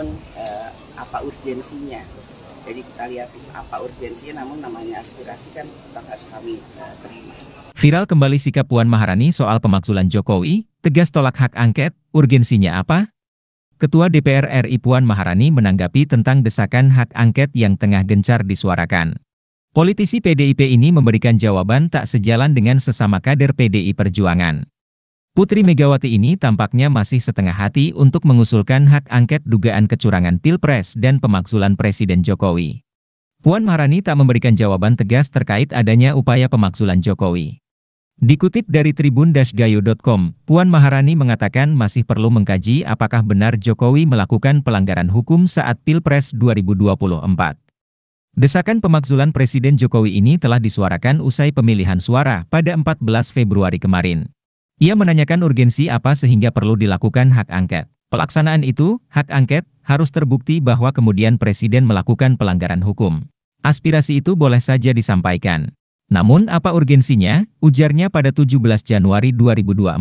ataupun uh, apa urgensinya jadi kita lihat apa urgensinya namun namanya aspirasi kan tetap harus kami uh, terima Viral kembali sikap Puan Maharani soal pemakzulan Jokowi, tegas tolak hak angket, urgensinya apa? Ketua DPR RI Puan Maharani menanggapi tentang desakan hak angket yang tengah gencar disuarakan. Politisi PDIP ini memberikan jawaban tak sejalan dengan sesama kader PDI Perjuangan. Putri Megawati ini tampaknya masih setengah hati untuk mengusulkan hak angket dugaan kecurangan Pilpres dan pemakzulan Presiden Jokowi. Puan Maharani tak memberikan jawaban tegas terkait adanya upaya pemakzulan Jokowi. Dikutip dari tribun gayucom Puan Maharani mengatakan masih perlu mengkaji apakah benar Jokowi melakukan pelanggaran hukum saat Pilpres 2024. Desakan pemakzulan Presiden Jokowi ini telah disuarakan usai pemilihan suara pada 14 Februari kemarin. Ia menanyakan urgensi apa sehingga perlu dilakukan hak angket. Pelaksanaan itu, hak angket, harus terbukti bahwa kemudian Presiden melakukan pelanggaran hukum. Aspirasi itu boleh saja disampaikan. Namun apa urgensinya, ujarnya pada 17 Januari 2024.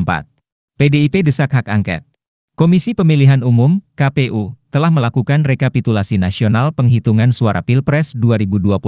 PDIP desak hak angket. Komisi Pemilihan Umum, KPU, telah melakukan rekapitulasi nasional penghitungan suara Pilpres 2024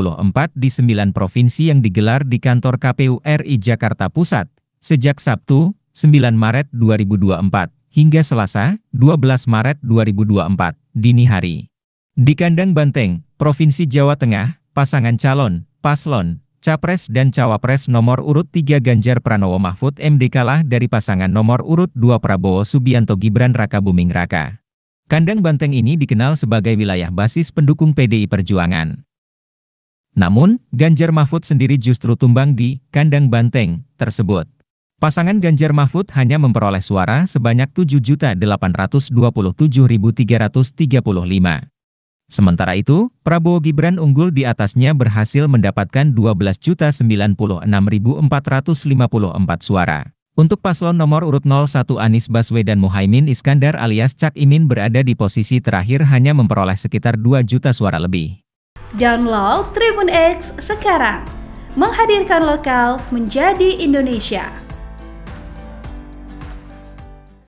di sembilan provinsi yang digelar di kantor KPU RI Jakarta Pusat, sejak Sabtu, 9 Maret 2024, hingga Selasa, 12 Maret 2024, dini hari. Di kandang Banteng, Provinsi Jawa Tengah, pasangan calon, paslon, Capres dan Cawapres nomor urut 3 Ganjar Pranowo Mahfud MD kalah dari pasangan nomor urut 2 Prabowo Subianto Gibran Raka Buming Raka. Kandang Banteng ini dikenal sebagai wilayah basis pendukung PDI Perjuangan. Namun, Ganjar Mahfud sendiri justru tumbang di kandang Banteng tersebut. Pasangan Ganjar Mahfud hanya memperoleh suara sebanyak 7.827.335. Sementara itu, Prabowo Gibran unggul di atasnya berhasil mendapatkan 12.096.454 suara. Untuk paslon nomor urut 01 Anies Baswedan Muhaimin Iskandar alias Cak Imin berada di posisi terakhir hanya memperoleh sekitar 2 juta suara lebih. Download Tribun X sekarang. Menghadirkan lokal menjadi Indonesia.